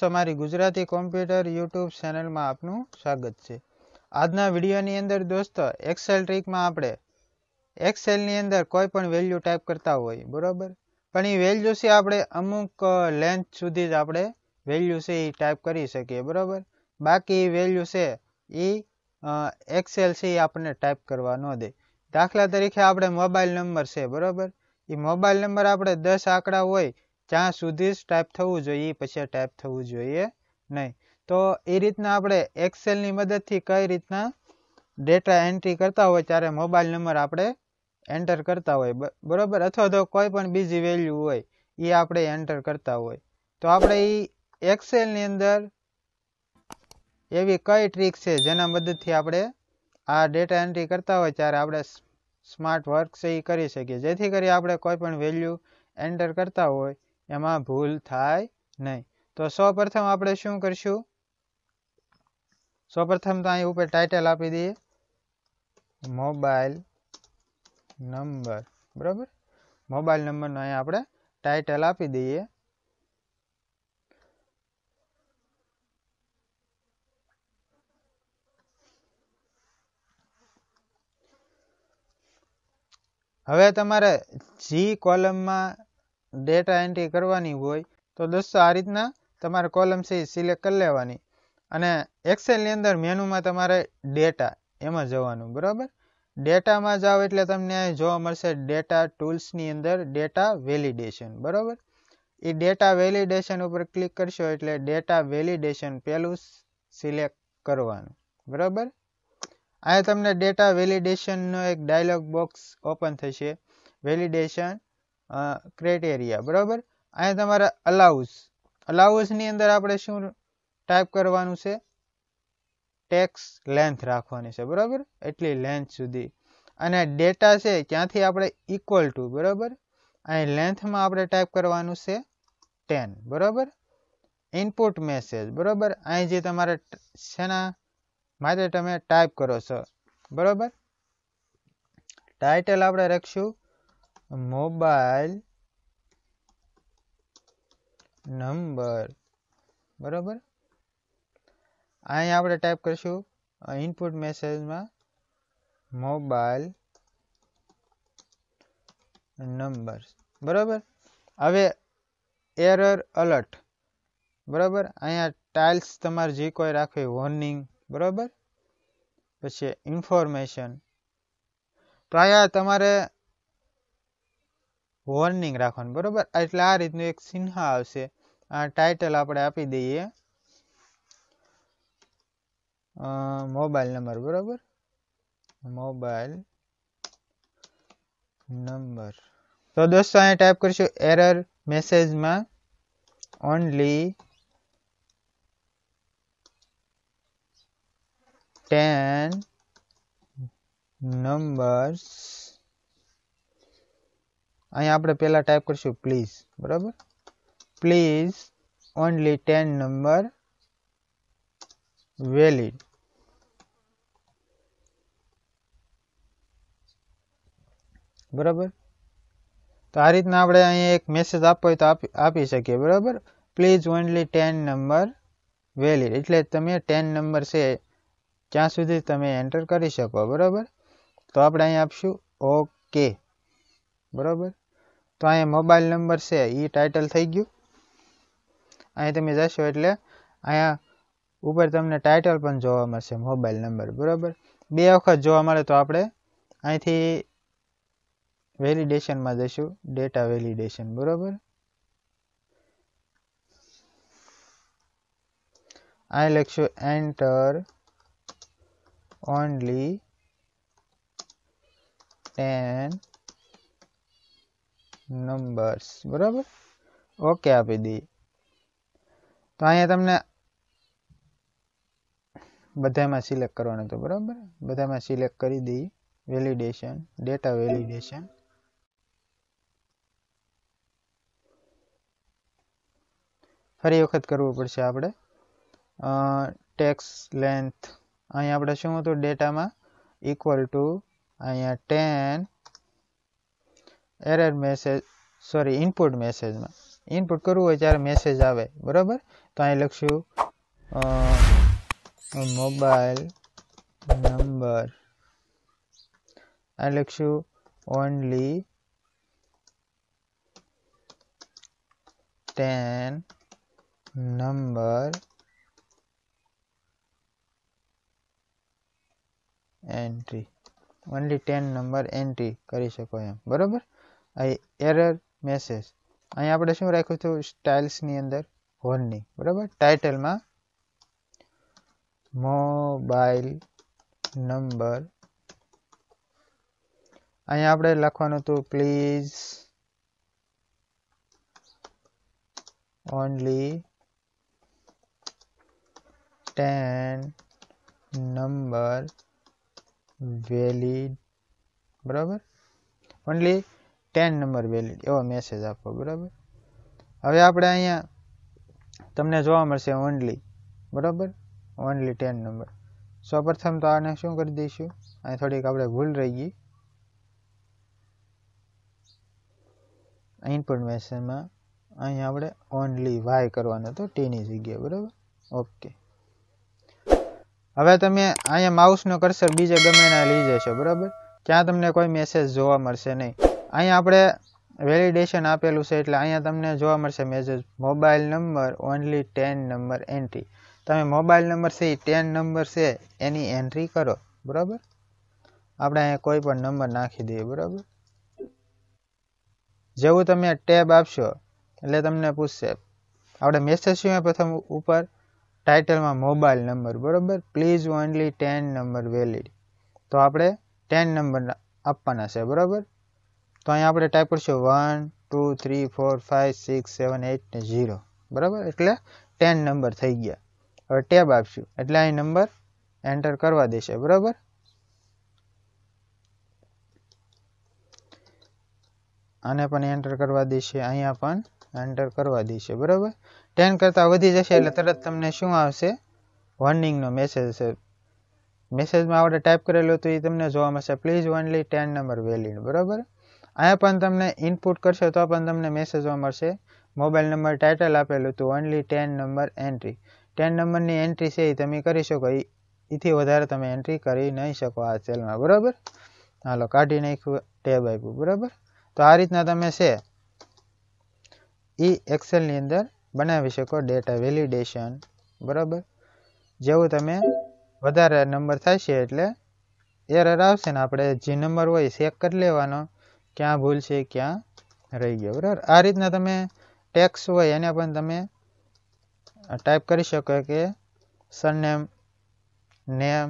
તમારી Gujarati computer YouTube channel માં આપનું સ્વાગત છે આજ ના વિડિયો ની અંદર દોસ્તો Excel ટ્રીક માં આપણે Excel ની અંદર કોઈ પણ વેલ્યુ ટાઇપ કરતા હોય બરાબર પણ એ વેલ્યુ છે આપણે અમુક લેન્થ સુધી જ આપણે વેલ્યુ છે એ ટાઇપ કરી શકે બરાબર બાકી વેલ્યુ છે ઈ Excel છે આપણે ટાઇપ કરવા ન દે દાખલા તરીકે આપણે મોબાઈલ નંબર છે બરાબર ઈ મોબાઈલ નંબર આપણે 10 આંકડા હોય ચા સુધિસ ટાઇપ થવું જોઈએ પછી ટાઇપ થવું જોઈએ નહીં તો એ રીતના આપણે એક્સેલ ની મદદ થી કઈ રીતના ડેટા એન્ટ્રી કરતા હોય ચારે મોબાઈલ નંબર આપણે એન્ટર કરતા હોય બરાબર અથવા તો કોઈ પણ બીજી વેલ્યુ હોય એ આપણે એન્ટર કરતા હોય તો આપણે ઈ એક્સેલ ની અંદર એવી કઈ ટ્રિક છે જેના મદદ થી આપણે આ ડેટા એન્ટ્રી કરતા હોય ચારે આપણે સ્માર્ટ વર્ક સે ઈ કરી સકીએ જેથી કરી આપણે કોઈ પણ વેલ્યુ એન્ટર કરતા હોય એમાં ભૂલ થાય નહીં તો સૌ પ્રથમ આપણે શું કરશું સૌ પ્રથમ તો આ ઉપર ટાઇટલ આપી દઈએ મોબાઈલ નંબર બરાબર મોબાઈલ નંબર નું અહીં આપણે ટાઇટલ આપી દઈએ હવે તમારે જી કોલમ માં ડેટા એન્ટ્રી કરવાની હોય તો દોસ્તો આ રીતના તમારે કોલમ છે સિલેક્ટ કરી લેવાની અને એક્સેલની અંદર મેનુમાં તમારે ડેટા એમાં જવાનું બરાબર ડેટામાં જાઓ એટલે તમને જોવા મળશે ડેટા ટૂલ્સની અંદર ડેટા વેલિડેશન બરાબર એ ડેટા વેલિડેશન ઉપર ક્લિક કરશો એટલે ડેટા વેલિડેશન પહેલું સિલેક્ટ કરવાનું બરાબર અહીંયા તમને ડેટા વેલિડેશનનો એક ડાયલોગ બોક્સ ઓપન થશે વેલિડેશન ક્રાઇટેરિયા બરાબર આ તમાર અલાઉસ અલાઉસ ની અંદર આપણે શું ટાઇપ કરવાનું છે ટેક્સ લેન્થ રાખવાની છે બરાબર એટલી લેન્થ સુધી અને ડેટા છે ક્યાં થી આપણે ઇક્વલ ટુ બરાબર આ લેન્થ માં આપણે ટાઇપ કરવાનું છે 10 બરાબર ઇનપુટ મેસેજ બરાબર આ જે તમાર છે ના મારે તમને ટાઇપ કરો છો બરાબર ટાઇટલ આપણે રાખશું मोबाइल नंबर बरोबर આયા આપણે ટાઈપ કરીશું ઇનપુટ મેસેજમાં મોબાઈલ નંબર बरोबर હવે एरर अलर्ट बरोबर આયા ટાઇલ્સ તમાર જે કોઈ રાખે વોર્નિંગ बरोबर પછી ઇન્ફોર્મેશન તો આયા તમારે વર્નિંગ રાખવાનું બરાબર એટલે આ રીતનું એક સિન્હા આવશે આ ટાઇટલ આપણે આપી દઈએ અ મોબાઈલ નંબર બરાબર મોબાઈલ નંબર તો દોસ્તો અહીં ટાઇપ કરજો એરર મેસેજમાં ઓન્લી 10 નંબર્સ અહીં આપણે પહેલા ટાઈપ કરીશું પ્લીઝ બરાબર પ્લીઝ ઓન્લી 10 નંબર વેલિડ બરાબર તો આ રીતના આપણે અહીં એક મેસેજ આપો તો આપી શકે બરાબર પ્લીઝ ઓન્લી 10 નંબર વેલિડ એટલે તમે 10 નંબર છે ત્યાં સુધી તમે એન્ટર કરી શકો બરાબર તો આપણે અહીં આપશું ઓકે બરાબર તમે મોબાઈલ નંબર છે ઈ ટાઇટલ થઈ ગયું આ તમે જો એટલે આ ઉપર તમને ટાઇટલ પણ જોવા મળશે મોબાઈલ નંબર બરાબર બે વખત જોવા માટે તો આપણે આથી વેલિડેશન માં જશું ડેટા વેલિડેશન બરાબર આ લખ્યું એન્ટર ઓન્લી 10 નંબર્સ બરાબર ઓકે આપી દી તો આયા તમને બધામાં સિલેક્ટ કરવાનો તો બરાબર બધામાં સિલેક્ટ કરી દી વેલિડેશન ડેટા વેલિડેશન ફરી વખત કરવું પડશે આપણે અ ટેક્સ લેન્થ આયા આપણે શું તો ડેટામાં ઇક્વલ ટુ આયા 10 error message sorry input message में इनपुट करव जैसे मैसेज आए बराबर तो अँ लख मोबाइल नंबर लख only ten number entry only ten number entry कर सको एम बराबर એરર મેસેજ અહીંયા આપણે શું રાખ્યું હતું સ્ટાઇલ્સની અંદર હોર્નની બરાબર ટાઇટલમાં મોબાઈલ નંબર અહીંયા આપણે લખવાનું હતું please only ten number valid બરાબર ઓનલી 10 નંબર વેલિડ એવો મેસેજ આપો બરાબર હવે આપણે અહીંયા તમને જોવા મળશે ઓન્લી બરાબર ઓન્લી 10 નંબર સૌ પ્રથમ તો આને શું કરી દઈશું અહી થોડીક આપણે ભૂલ રહી ગઈ ઇન્ફોર્મેશન માં અહીં આપણે ઓન્લી વાય કરવાનો તો ટી ની જગ્યા બરાબર ઓકે હવે તમે આયા માઉસ નો કરસર બીજે ગમેના લઈ જજો બરાબર ક્યાં તમને કોઈ મેસેજ જોવા મળશે નહીં અહીંયા આપણે વેલિડેશન આપેલું છે એટલે અહીંયા તમને જોવા મળશે message mobile number only ten number entry તમે મોબાઈલ નંબર છે એ ટેન નંબર છે એની એન્ટ્રી કરો બરાબર આપણે અહીંયા કોઈ પણ નંબર નાખી દઈએ બરાબર જેવું તમે ટેબ આપશો એટલે તમને પૂછશે આપણે મેસેજ શું પ્રથમ ઉપર ટાઇટલમાં મોબાઈલ નંબર બરાબર please only ten number valid તો આપણે ટેન નંબર આપવાના છે બરાબર તો અહીંયા આપણે ટાઈપ કરશું one two three four five six seven eight ને ઝીરો બરાબર એટલે ટેન નંબર થઈ ગયા હવે ટેબ આપશું એટલે અહીં નંબર એન્ટર કરવા દેશે બરાબર આને પણ એન્ટર કરવા દેશે અહીંયા પણ એન્ટર કરવા દેશે બરાબર ટેન કરતાં વધી જશે એટલે તરત તમને શું આવશે વોર્નિંગનો મેસેજ હશે મેસેજમાં આપણે ટાઈપ કરેલું હતું એ તમને જોવા મળશે please only ten number valid બરાબર અહીંયા પણ તમને ઇનપુટ કરશો તો પણ તમને મેસેજમાં મળશે મોબાઈલ નંબર ટાઇટલ આપેલું હતું only ten number entry ten નંબરની એન્ટ્રી છે એ તમે કરી શકો એથી વધારે તમે એન્ટ્રી કરી નહીં શકો આ સેલમાં બરાબર હાલો કાઢી નાખ્યું ટેબ આપ્યું બરાબર તો આ રીતના તમે છે એ એક્સેલની અંદર બનાવી શકો ડેટા વેલિડેશન બરાબર જેવું તમે વધારે નંબર થશે એટલે એરર આવશે ને આપણે જે નંબર હોય ચેક કરી લેવાનો ક્યાં બોલશે ક્યાં રહી ગયો બરાબર આ રીતના તમે ટેક્સ હોય એને પણ તમે આ ટાઇપ કરી શકો કે surname name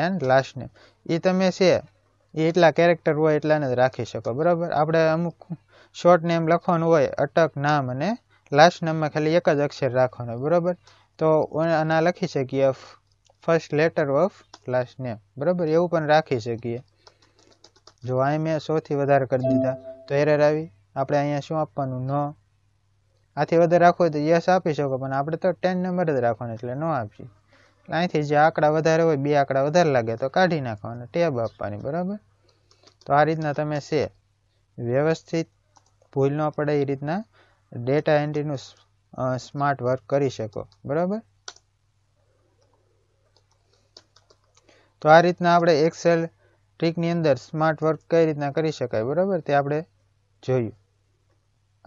and last name ઈ તમે છે એટલા કેરેક્ટર હોય એટલા ને રાખી શકો બરાબર આપણે શોર્ટ નેમ લખવાનું હોય અટક નામ અને લાસ્ટ નેમ માં ખાલી એક જ અક્ષર રાખવાનું બરાબર તો એના લખી શકે first letter of last name બરાબર એવું પણ રાખી શકે જો અહીં મેં સોથી વધારે કરી દીધા તો એરર આવી આપણે અહીંયા શું આપવાનું ન આથી વધારે રાખવો તો યસ આપી શકો પણ આપણે તો ટેન નંબર જ રાખવાનો એટલે ન આપીએ અહીંથી જે આંકડા વધારે હોય બે આંકડા વધારે લાગે તો કાઢી નાખવાના ટેબ આપવાની બરાબર તો આ રીતના તમે છે વ્યવસ્થિત ભૂલ ન પડે એ રીતના ડેટા એન્ટ્રીનું સ્માર્ટ વર્ક કરી શકો બરાબર તો આ રીતના આપણે એક્સેલ ટીક ની અંદર સ્માર્ટ વર્ક કઈ રીતના કરી શકાય બરાબર તે આપણે જોઈયું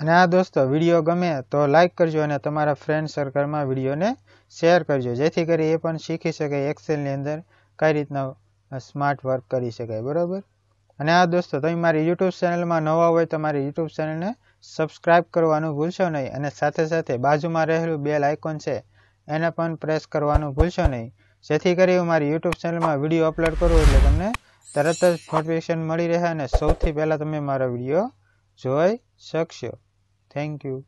અને આ દોસ્તો વિડિયો ગમે તો લાઈક કરજો અને તમારા ફ્રેન્ડ સર્કલ માં વિડિયોને શેર કરજો જેથી કરી એ પણ શીખી શકે એક્સેલ ની અંદર કઈ રીતના સ્માર્ટ વર્ક કરી શકાય બરાબર અને આ દોસ્તો તમે મારી YouTube ચેનલ માં નવા હોય તમારી YouTube ચેનલ ને સબસ્ક્રાઇબ કરવાનું ભૂલશો નહીં અને સાથે સાથે बाजू માં રહેલું બેલ આઇકન છે એને પણ પ્રેસ કરવાનું ભૂલશો નહીં જેથી કરી હું મારી YouTube ચેનલ માં વિડિયો અપલોડ કરું એટલે તમને તરત જ નોટિફિકેશન મળી રહે અને સૌથી પહેલાં તમે મારા વિડીયો જોઈ શકશો થેન્ક યુ